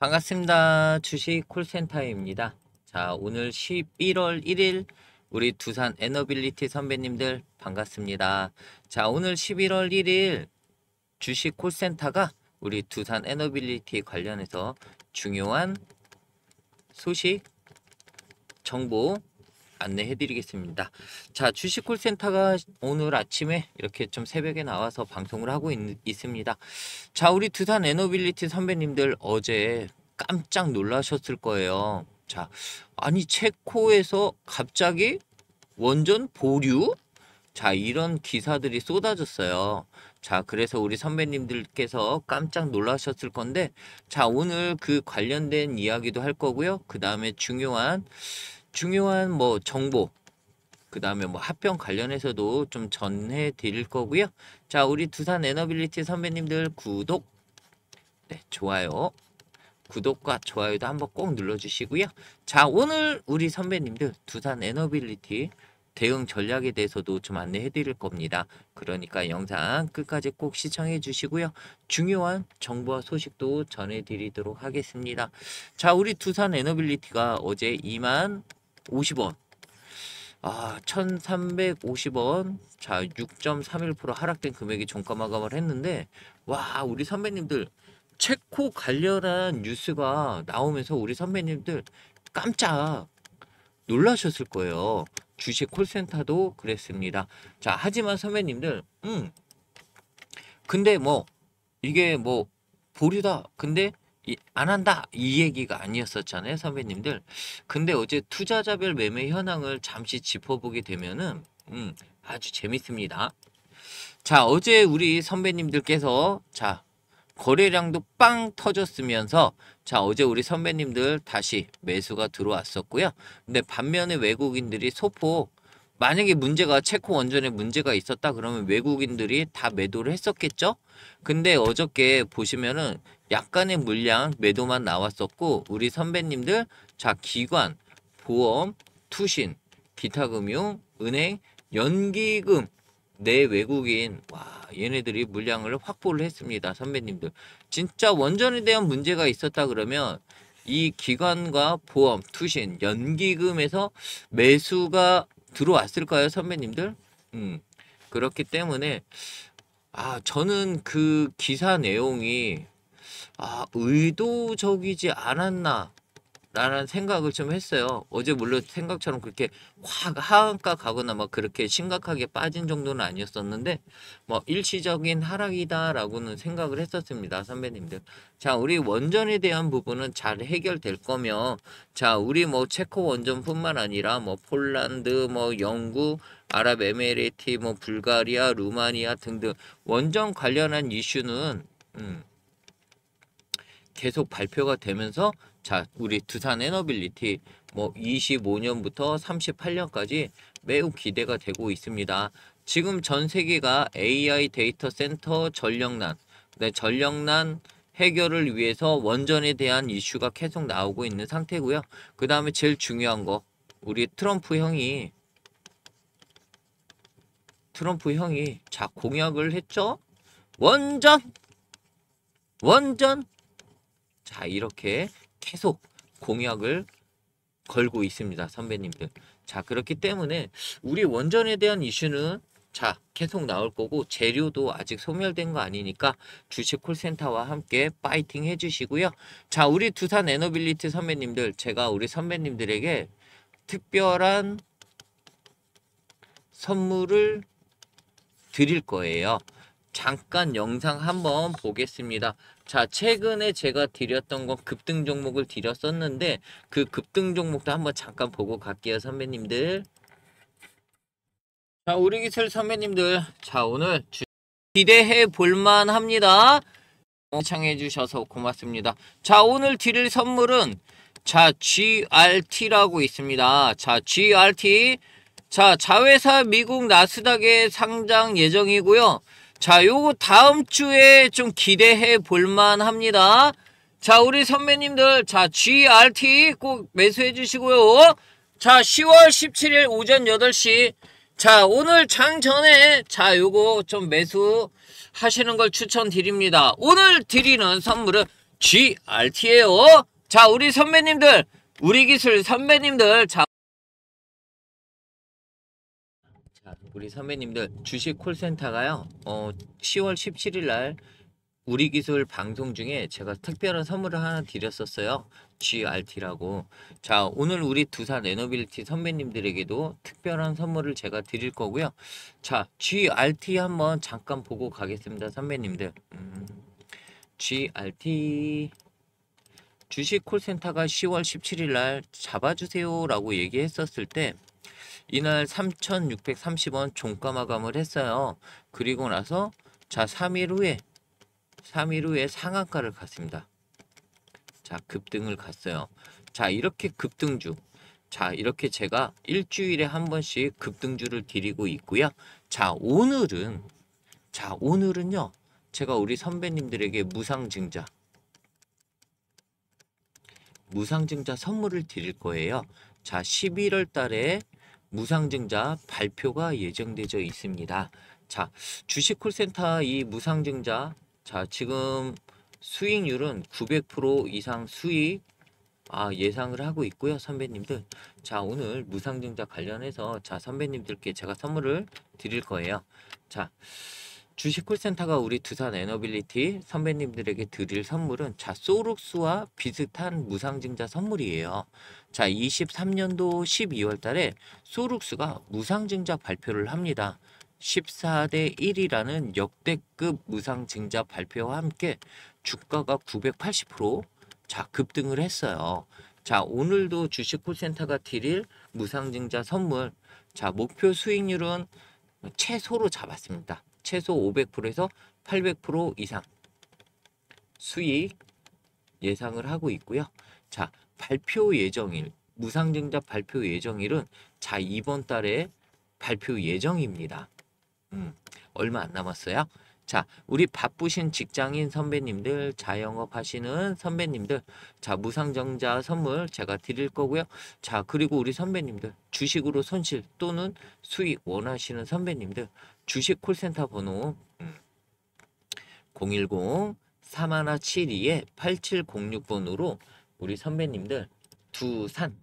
반갑습니다. 주식 콜센터입니다. 자, 오늘 11월 1일 우리 두산 에너빌리티 선배님들 반갑습니다. 자, 오늘 11월 1일 주식 콜센터가 우리 두산 에너빌리티 관련해서 중요한 소식, 정보 안내해드리겠습니다. 자, 주식콜센터가 오늘 아침에 이렇게 좀 새벽에 나와서 방송을 하고 있, 있습니다. 자, 우리 두산 에너빌리티 선배님들 어제 깜짝 놀라셨을 거예요. 자, 아니 체코에서 갑자기 원전 보류? 자, 이런 기사들이 쏟아졌어요. 자, 그래서 우리 선배님들께서 깜짝 놀라셨을 건데, 자, 오늘 그 관련된 이야기도 할 거고요. 그 다음에 중요한 중요한 뭐 정보 그 다음에 뭐 합병 관련해서도 좀 전해 드릴 거고요. 자 우리 두산 에너빌리티 선배님들 구독 네 좋아요 구독과 좋아요도 한번 꼭 눌러주시고요. 자 오늘 우리 선배님들 두산 에너빌리티 대응 전략에 대해서도 좀 안내해 드릴 겁니다. 그러니까 영상 끝까지 꼭 시청해 주시고요. 중요한 정보와 소식도 전해 드리도록 하겠습니다. 자, 우리 두산 에너빌리티가 어제 2만 50원. 아, 1350원. 자, 6.31% 하락된 금액이 종가 마감을 했는데, 와, 우리 선배님들, 체코 관련한 뉴스가 나오면서 우리 선배님들 깜짝 놀라셨을 거예요. 주식 콜센터도 그랬습니다. 자, 하지만 선배님들, 음, 근데 뭐, 이게 뭐, 보류다. 근데 이, 안 한다 이 얘기가 아니었었잖아요 선배님들 근데 어제 투자자별 매매 현황을 잠시 짚어보게 되면은 음, 아주 재밌습니다 자 어제 우리 선배님들께서 자 거래량도 빵 터졌으면서 자 어제 우리 선배님들 다시 매수가 들어왔었고요 근데 반면에 외국인들이 소폭 만약에 문제가 체코 원전에 문제가 있었다 그러면 외국인들이 다 매도를 했었겠죠? 근데 어저께 보시면은 약간의 물량 매도만 나왔었고 우리 선배님들 자 기관, 보험, 투신, 기타금융, 은행, 연기금 내 네, 외국인 와 얘네들이 물량을 확보를 했습니다 선배님들 진짜 원전에 대한 문제가 있었다 그러면 이 기관과 보험, 투신, 연기금에서 매수가 들어왔을까요, 선배님들? 음. 그렇기 때문에 아, 저는 그 기사 내용이 아, 의도적이지 않았나 라는 생각을 좀 했어요. 어제 물론 생각처럼 그렇게 확 하한가 가거나 막 그렇게 심각하게 빠진 정도는 아니었었는데 뭐 일시적인 하락이다라고는 생각을 했었습니다. 선배님들. 자, 우리 원전에 대한 부분은 잘 해결될 거며 자, 우리 뭐 체코 원전뿐만 아니라 뭐 폴란드, 뭐 영국, 아랍에미레이트, 뭐 불가리아, 루마니아 등등 원전 관련한 이슈는 음, 계속 발표가 되면서 자, 우리 두산 에너빌리티 뭐 25년부터 38년까지 매우 기대가 되고 있습니다. 지금 전 세계가 AI 데이터 센터 전력난, 네, 전력난 해결을 위해서 원전에 대한 이슈가 계속 나오고 있는 상태고요. 그 다음에 제일 중요한 거, 우리 트럼프 형이 트럼프 형이 자 공약을 했죠. 원전, 원전. 자 이렇게 계속 공약을 걸고 있습니다. 선배님들. 자, 그렇기 때문에 우리 원전에 대한 이슈는 자, 계속 나올 거고 재료도 아직 소멸된 거 아니니까 주식 콜센터와 함께 파이팅 해 주시고요. 자, 우리 두산 에너빌리티 선배님들 제가 우리 선배님들에게 특별한 선물을 드릴 거예요. 잠깐 영상 한번 보겠습니다. 자, 최근에 제가 드렸던 건 급등 종목을 드렸었는데 그 급등 종목도 한번 잠깐 보고 갈게요, 선배님들. 자, 우리 기술 선배님들. 자, 오늘 주... 기대해 볼만 합니다. 시청해 주셔서 고맙습니다. 자, 오늘 드릴 선물은 자, GRT라고 있습니다. 자, GRT. 자, 자회사 미국 나스닥에 상장 예정이고요. 자, 요거 다음 주에 좀 기대해 볼만 합니다. 자, 우리 선배님들, 자, GRT 꼭 매수해 주시고요. 자, 10월 17일 오전 8시. 자, 오늘 장 전에, 자, 요거 좀 매수 하시는 걸 추천드립니다. 오늘 드리는 선물은 g r t 에요 자, 우리 선배님들, 우리 기술 선배님들, 자, 우리 선배님들 주식 콜센터가요. 어, 10월 17일 날 우리 기술 방송 중에 제가 특별한 선물을 하나 드렸었어요. GRT라고. 자, 오늘 우리 두산 에너빌리티 선배님들에게도 특별한 선물을 제가 드릴 거고요. 자, GRT 한번 잠깐 보고 가겠습니다. 선배님들. 음, GRT. 주식 콜센터가 10월 17일 날 잡아주세요라고 얘기했었을 때 이날 3,630원 종가 마감을 했어요. 그리고 나서 자 3일 후에 3일 후에 상한가를 갔습니다. 자 급등을 갔어요. 자 이렇게 급등주 자 이렇게 제가 일주일에 한 번씩 급등주를 드리고 있고요. 자 오늘은 자 오늘은요 제가 우리 선배님들에게 무상증자 무상증자 선물을 드릴 거예요. 자 11월 달에 무상증자 발표가 예정되어 있습니다. 자, 주식 콜센터 이 무상증자 자, 지금 수익률은 900% 이상 수익 아, 예상을 하고 있고요, 선배님들. 자, 오늘 무상증자 관련해서 자, 선배님들께 제가 선물을 드릴 거예요. 자, 주식콜센터가 우리 두산 에너빌리티 선배님들에게 드릴 선물은 자 소룩스와 비슷한 무상증자 선물이에요. 자 23년도 12월 달에 소룩스가 무상증자 발표를 합니다. 14대 1이라는 역대급 무상증자 발표와 함께 주가가 980%자 급등을 했어요. 자 오늘도 주식콜센터가 드릴 무상증자 선물 자 목표 수익률은 최소로 잡았습니다. 최소 500%에서 800% 이상 수익 예상을 하고 있고요. 자, 발표 예정일, 무상증자 발표 예정일은 자, 이번 달에 발표 예정입니다. 음, 얼마 안 남았어요. 자, 우리 바쁘신 직장인 선배님들, 자영업 하시는 선배님들, 자, 무상정자 선물 제가 드릴 거고요. 자, 그리고 우리 선배님들, 주식으로 손실 또는 수익 원하시는 선배님들, 주식 콜센터 번호 010-3172-8706번으로 음, 우리 선배님들 두산,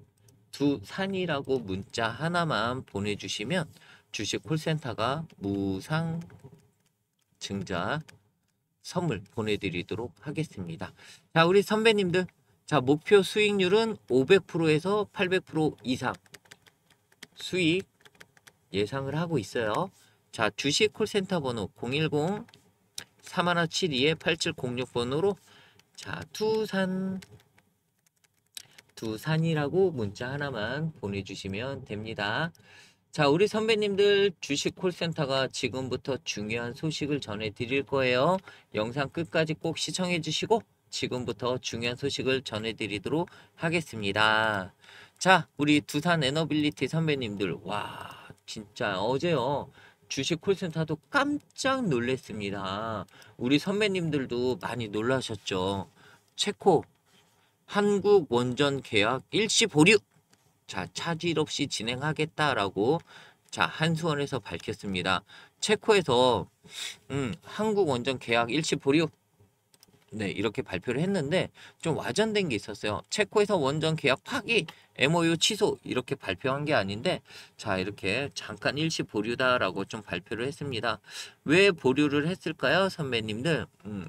두산이라고 문자 하나만 보내주시면 주식 콜센터가 무상 증자 선물 보내드리도록 하겠습니다. 자, 우리 선배님들. 자, 목표 수익률은 500%에서 800% 이상 수익 예상을 하고 있어요. 자, 주식 콜센터 번호 010 3172-8706번으로 자, 투산 두산이라고 문자 하나만 보내주시면 됩니다. 자, 우리 선배님들 주식 콜센터가 지금부터 중요한 소식을 전해드릴 거예요. 영상 끝까지 꼭 시청해주시고 지금부터 중요한 소식을 전해드리도록 하겠습니다. 자, 우리 두산 에너빌리티 선배님들, 와, 진짜 어제요. 주식 콜센터도 깜짝 놀랐습니다. 우리 선배님들도 많이 놀라셨죠. 체코 한국 원전 계약 일시 보류. 자, 차질 없이 진행하겠다라고 자, 한수원에서 밝혔습니다. 체코에서 음, 한국 원전 계약 일시 보류 네, 이렇게 발표를 했는데 좀 와전된 게 있었어요. 체코에서 원전 계약 파기, MOU 취소 이렇게 발표한 게 아닌데 자, 이렇게 잠깐 일시 보류다라고 좀 발표를 했습니다. 왜 보류를 했을까요, 선배님들? 음,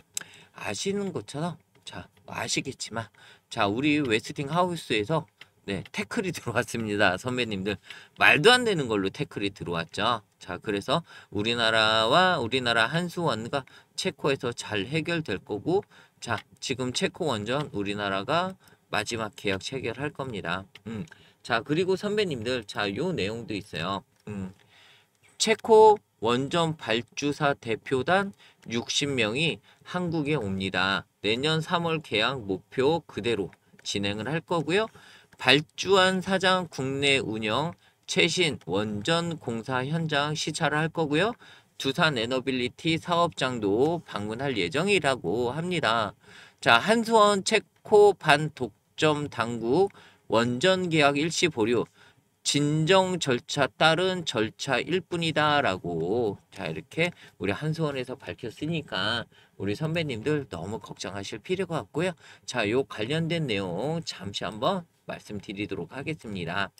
아시는 것처럼 자, 아시겠지만 자, 우리 웨스팅 하우스에서 네, 태클이 들어왔습니다. 선배님들. 말도 안 되는 걸로 태클이 들어왔죠. 자, 그래서 우리나라와 우리나라 한수원과 체코에서 잘 해결될 거고, 자, 지금 체코 원전 우리나라가 마지막 계약 체결할 겁니다. 음. 자, 그리고 선배님들, 자, 요 내용도 있어요. 음. 체코 원전 발주사 대표단 60명이 한국에 옵니다. 내년 3월 계약 목표 그대로 진행을 할 거고요. 발주한 사장 국내 운영 최신 원전 공사 현장 시찰을 할 거고요. 두산 에너빌리티 사업장도 방문할 예정이라고 합니다. 자, 한수원 체코 반 독점 당국 원전 계약 일시 보류 진정 절차 따른 절차일 뿐이다 라고 자 이렇게 우리 한수원에서 밝혔으니까 우리 선배님들 너무 걱정하실 필요가 없고요. 자 요 관련된 내용 잠시 한번 말씀드리도록 하겠습니다.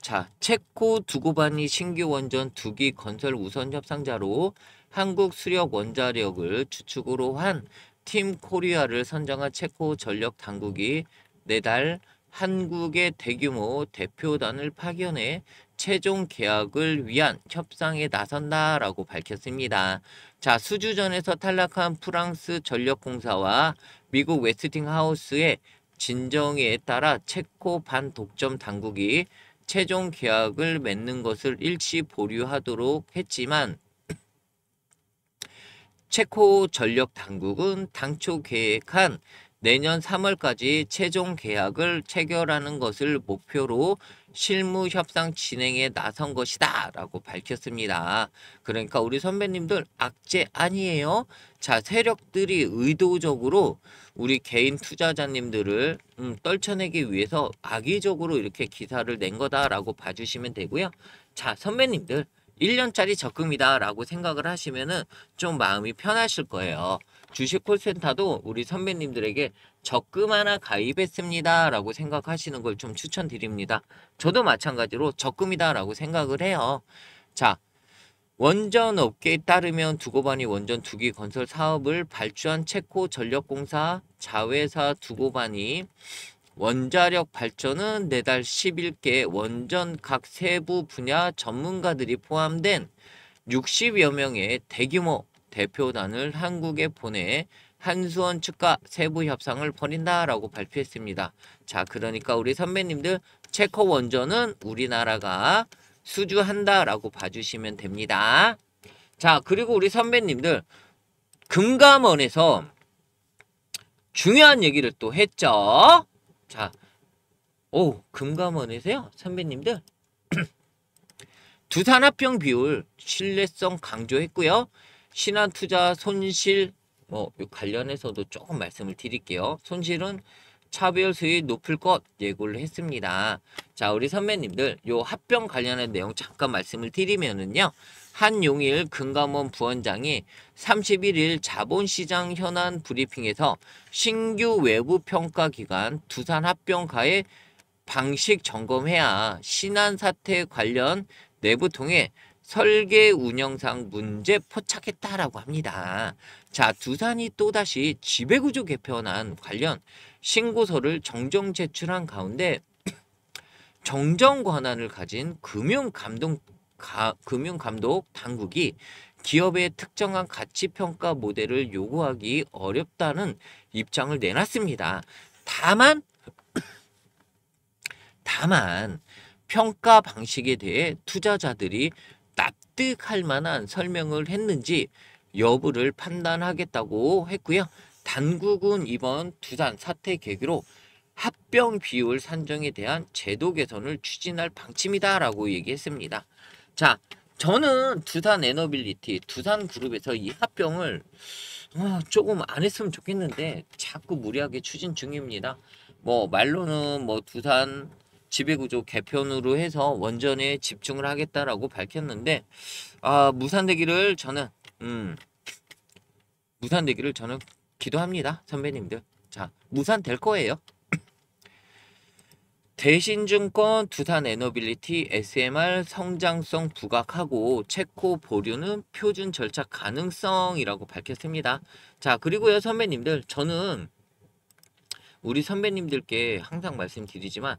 자, 체코 두고바니 신규 원전 두기 건설 우선 협상자로 한국 수력 원자력을 주축으로 한 팀 코리아를 선정한 체코 전력 당국이 내달 한국의 대규모 대표단을 파견해 최종 계약을 위한 협상에 나선다라고 밝혔습니다. 자, 수주전에서 탈락한 프랑스 전력공사와 미국 웨스팅하우스의 진정에 따라 체코 반독점 당국이 최종 계약을 맺는 것을 일시 보류하도록 했지만 체코 전력 당국은 당초 계획한 내년 3월까지 최종 계약을 체결하는 것을 목표로 실무 협상 진행에 나선 것이다 라고 밝혔습니다. 그러니까 우리 선배님들 악재 아니에요. 자 세력들이 의도적으로 우리 개인 투자자님들을 음, 떨쳐내기 위해서 악의적으로 이렇게 기사를 낸 거다라고 봐주시면 되고요. 자 선배님들 1년짜리 적금이다라고 생각을 하시면은 좀 마음이 편하실 거예요. 주식 콜센터도 우리 선배님들에게 적금 하나 가입했습니다라고 생각하시는 걸 좀 추천드립니다. 저도 마찬가지로 적금이다라고 생각을 해요. 자, 원전 업계에 따르면 두고반이 원전 두기 건설 사업을 발주한 체코 전력공사 자회사 두고반이 원자력 발전은 내달 11개 원전 각 세부 분야 전문가들이 포함된 60여 명의 대규모 대표단을 한국에 보내 한수원 측과 세부 협상을 벌인다라고 발표했습니다. 자, 그러니까 우리 선배님들 체코 원전은 우리나라가 수주한다라고 봐주시면 됩니다. 자, 그리고 우리 선배님들 금감원에서 중요한 얘기를 또 했죠. 자, 오 금감원에서요 선배님들 두산합병 비율 신뢰성 강조했고요. 신한투자 손실 뭐 관련해서도 조금 말씀을 드릴게요. 손실은 차별 수위 높을 것 예고를 했습니다. 자 우리 선배님들 요 합병 관련한 내용 잠깐 말씀을 드리면은요. 한용일 금감원 부원장이 31일 자본시장 현안 브리핑에서 신규 외부 평가 기관 두산 합병가의 방식 점검해야 신한 사태 관련 내부 통해 설계 운영상 문제 포착했다라고 합니다. 자, 두산이 또다시 지배구조 개편안 관련 신고서를 정정 제출한 가운데 정정 권한을 가진 금융감독 가, 금융감독 당국이 기업의 특정한 가치평가 모델을 요구하기 어렵다는 입장을 내놨습니다. 다만 다만 평가 방식에 대해 투자자들이 납득할 만한 설명을 했는지 여부를 판단하겠다고 했고요. 당국은 이번 두산 사태 계기로 합병 비율 산정에 대한 제도 개선을 추진할 방침이다라고 얘기했습니다. 자, 저는 두산 에너빌리티, 두산 그룹에서 이 합병을 어, 조금 안 했으면 좋겠는데 자꾸 무리하게 추진 중입니다. 뭐 말로는 뭐 두산 지배구조 개편으로 해서 원전에 집중을 하겠다라고 밝혔는데 아, 무산되기를 저는 음, 무산되기를 저는 기도합니다, 선배님들. 자, 무산될 거예요. 대신증권, 두산에너빌리티, SMR 성장성 부각하고 체코 보류는 표준 절차 가능성이라고 밝혔습니다. 자 그리고요 선배님들 저는 우리 선배님들께 항상 말씀드리지만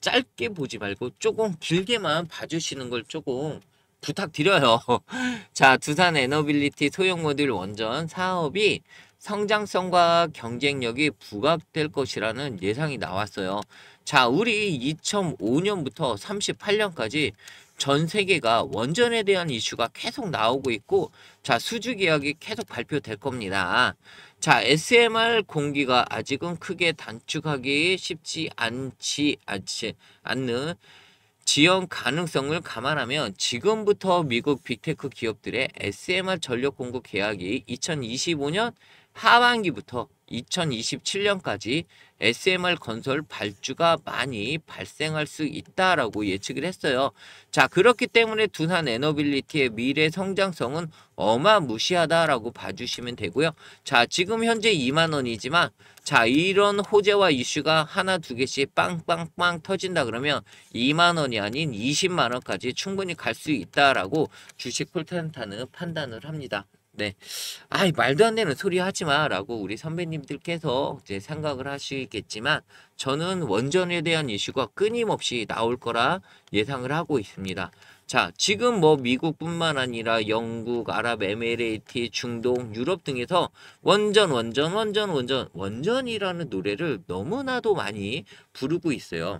짧게 보지 말고 조금 길게만 봐주시는 걸 조금 부탁드려요. 자 두산 에너빌리티 소형 모듈 원전 사업이 성장성과 경쟁력이 부각될 것이라는 예상이 나왔어요. 자, 우리 2005년부터 38년까지 전 세계가 원전에 대한 이슈가 계속 나오고 있고 자, 수주 계약이 계속 발표될 겁니다. 자, SMR 공기가 아직은 크게 단축하기 쉽지 않지, 않지 않는 지연 가능성을 감안하면 지금부터 미국 빅테크 기업들의 SMR 전력 공급 계약이 2025년 하반기부터 2027년까지 SMR 건설 발주가 많이 발생할 수 있다라고 예측을 했어요. 자, 그렇기 때문에 두산 에너빌리티의 미래 성장성은 어마무시하다라고 봐주시면 되고요. 자, 지금 현재 2만 원이지만 자, 이런 호재와 이슈가 하나 두 개씩 빵빵빵 터진다 그러면 2만 원이 아닌 20만 원까지 충분히 갈 수 있다라고 주식 폴텐타는 판단을 합니다. 네. 아이, 말도 안 되는 소리 하지 마. 라고 우리 선배님들께서 이제 생각을 하시겠지만, 저는 원전에 대한 이슈가 끊임없이 나올 거라 예상을 하고 있습니다. 자, 지금 뭐 미국뿐만 아니라 영국, 아랍에미레이트, 중동, 유럽 등에서 원전, 원전, 원전, 원전, 원전이라는 노래를 너무나도 많이 부르고 있어요.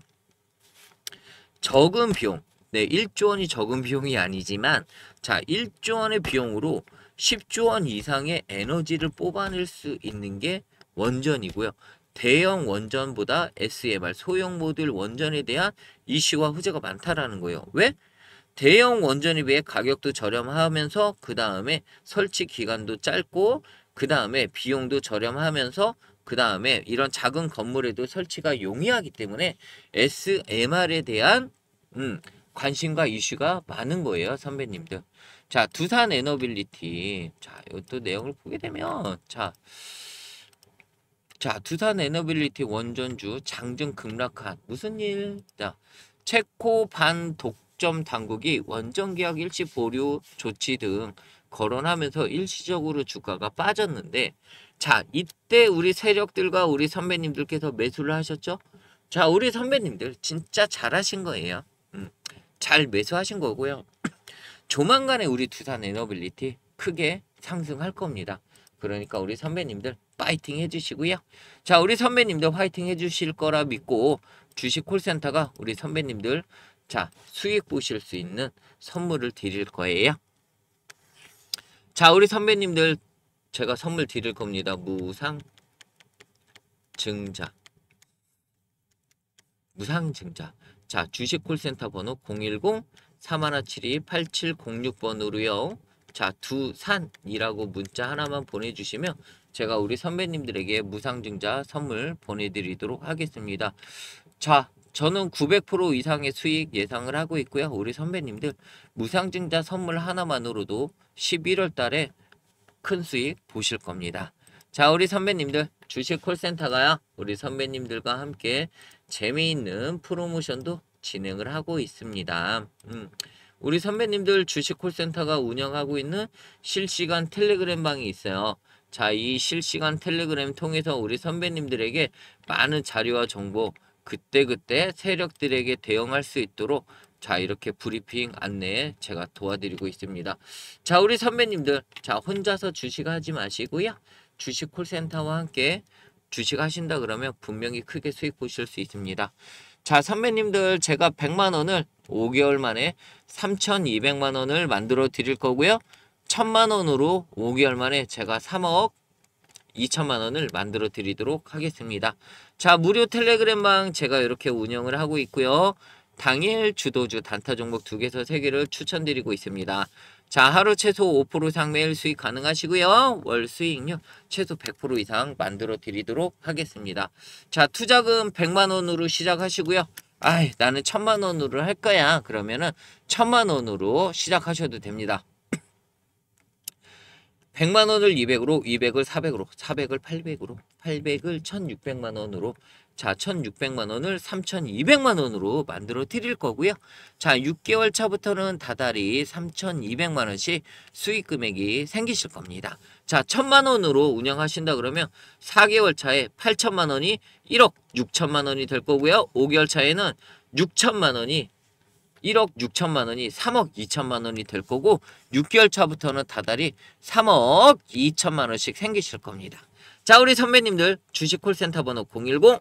적은 비용. 네, 1조 원이 적은 비용이 아니지만, 자, 1조 원의 비용으로 10조 원 이상의 에너지를 뽑아낼 수 있는 게 원전이고요. 대형 원전보다 SMR 소형 모듈 원전에 대한 이슈와 후재가 많다라는 거예요. 왜? 대형 원전에 비해 가격도 저렴하면서 그 다음에 설치 기간도 짧고 그 다음에 비용도 저렴하면서 그 다음에 이런 작은 건물에도 설치가 용이하기 때문에 SMR에 대한 음, 관심과 이슈가 많은 거예요 선배님들. 자, 두산 에너빌리티. 자, 이것도 내용을 보게 되면, 자, 자, 두산 에너빌리티 원전주 장중 급락한 무슨 일? 자, 체코 반 독점 당국이 원전 계약 일시 보류 조치 등 거론하면서 일시적으로 주가가 빠졌는데, 자, 이때 우리 세력들과 우리 선배님들께서 매수를 하셨죠? 자, 우리 선배님들 진짜 잘하신 거예요. 음, 잘 매수하신 거고요. 조만간에 우리 두산 에너빌리티 크게 상승할 겁니다. 그러니까 우리 선배님들 파이팅 해주시고요. 자, 우리 선배님들 파이팅 해주실 거라 믿고 주식 콜센터가 우리 선배님들 자 수익 보실 수 있는 선물을 드릴 거예요. 자, 우리 선배님들 제가 선물 드릴 겁니다. 무상 증자. 무상 증자. 자, 주식 콜센터 번호 010-3172-8706번으로요. 자, 두산이라고 문자 하나만 보내주시면 제가 우리 선배님들에게 무상증자 선물 보내드리도록 하겠습니다. 자, 저는 900% 이상의 수익 예상을 하고 있고요. 우리 선배님들 무상증자 선물 하나만으로도 11월 달에 큰 수익 보실 겁니다. 자 우리 선배님들 주식 콜센터가요 우리 선배님들과 함께 재미있는 프로모션도 진행을 하고 있습니다. 음. 우리 선배님들 주식 콜센터가 운영하고 있는 실시간 텔레그램 방이 있어요. 자, 이 실시간 텔레그램 통해서 우리 선배님들에게 많은 자료와 정보 그때그때 그때 세력들에게 대응할 수 있도록 자 이렇게 브리핑 안내 제가 도와드리고 있습니다. 자 우리 선배님들 자 혼자서 주식하지 마시고요. 주식 콜센터와 함께 주식 하신다 그러면 분명히 크게 수익 보실 수 있습니다. 자 선배님들 제가 100만원을 5개월 만에 3,200만원을 만들어 드릴 거고요. 1,000만원으로 5개월 만에 제가 3억 2천만원을 만들어 드리도록 하겠습니다. 자 무료 텔레그램방 제가 이렇게 운영을 하고 있고요. 당일 주도주 단타 종목 2개에서 3개를 추천드리고 있습니다. 자, 하루 최소 5% 이상 매일 수익 가능하시고요. 월 수익률 최소 100% 이상 만들어 드리도록 하겠습니다. 자, 투자금 100만 원으로 시작하시고요. 아이, 나는 1000만 원으로 할 거야. 그러면은 1000만 원으로 시작하셔도 됩니다. 100만 원을 200으로, 200을 400으로, 400을 800으로, 800을 1600만 원으로 자, 1,600만 원을 3,200만 원으로 만들어 드릴 거고요. 자, 6개월 차부터는 다달이 3,200만 원씩 수익 금액이 생기실 겁니다. 자, 1,000만 원으로 운영하신다 그러면 4개월 차에 8,000만 원이 1억 6천만 원이 될 거고요. 5개월 차에는 6천만 원이 1억 6천만 원이 3억 2천만 원이 될 거고 6개월 차부터는 다달이 3억 2천만 원씩 생기실 겁니다. 자 우리 선배님들 주식콜센터 번호 010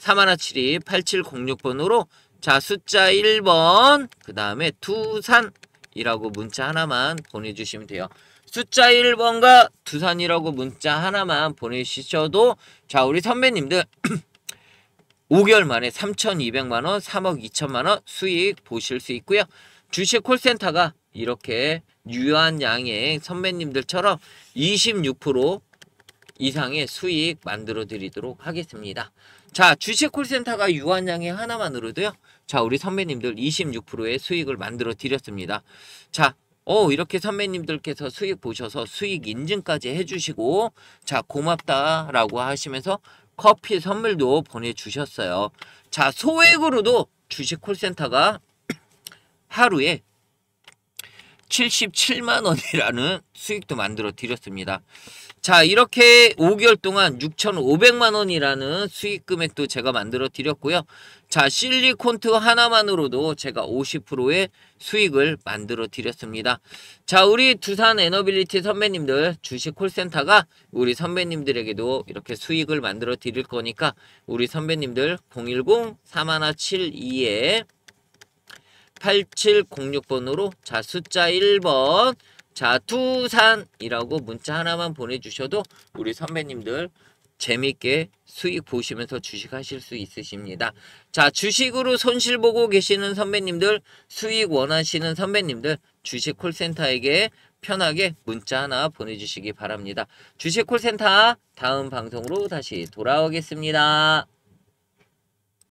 3172-8706번으로 자 숫자 1번 그 다음에 두산이라고 문자 하나만 보내주시면 돼요. 숫자 1번과 두산이라고 문자 하나만 보내주셔도 자 우리 선배님들 5개월 만에 3,200만원, 3억 2천만원 수익 보실 수 있고요. 주식 콜센터가 이렇게 유한 양의 선배님들처럼 26% 이상의 수익 만들어 드리도록 하겠습니다. 자, 주식 콜센터가 유한양이 하나만으로도요. 자, 우리 선배님들 26%의 수익을 만들어 드렸습니다. 자, 어, 이렇게 선배님들께서 수익 보셔서 수익 인증까지 해주시고, 자, 고맙다라고 하시면서 커피 선물도 보내주셨어요. 자, 소액으로도 주식 콜센터가 하루에 77만 원이라는 수익도 만들어 드렸습니다. 자 이렇게 5개월 동안 6,500만 원이라는 수익 금액도 제가 만들어 드렸고요. 자 실리콘트 하나만으로도 제가 50%의 수익을 만들어 드렸습니다. 자 우리 두산 에너빌리티 선배님들 주식 콜센터가 우리 선배님들에게도 이렇게 수익을 만들어 드릴 거니까 우리 선배님들 010 4172에 8706번으로 자 숫자 1번 자 투산이라고 문자 하나만 보내주셔도 우리 선배님들 재밌게 수익 보시면서 주식 하실 수 있으십니다. 자 주식으로 손실 보고 계시는 선배님들 수익 원하시는 선배님들 주식 콜센터에게 편하게 문자 하나 보내주시기 바랍니다. 주식 콜센터 다음 방송으로 다시 돌아오겠습니다.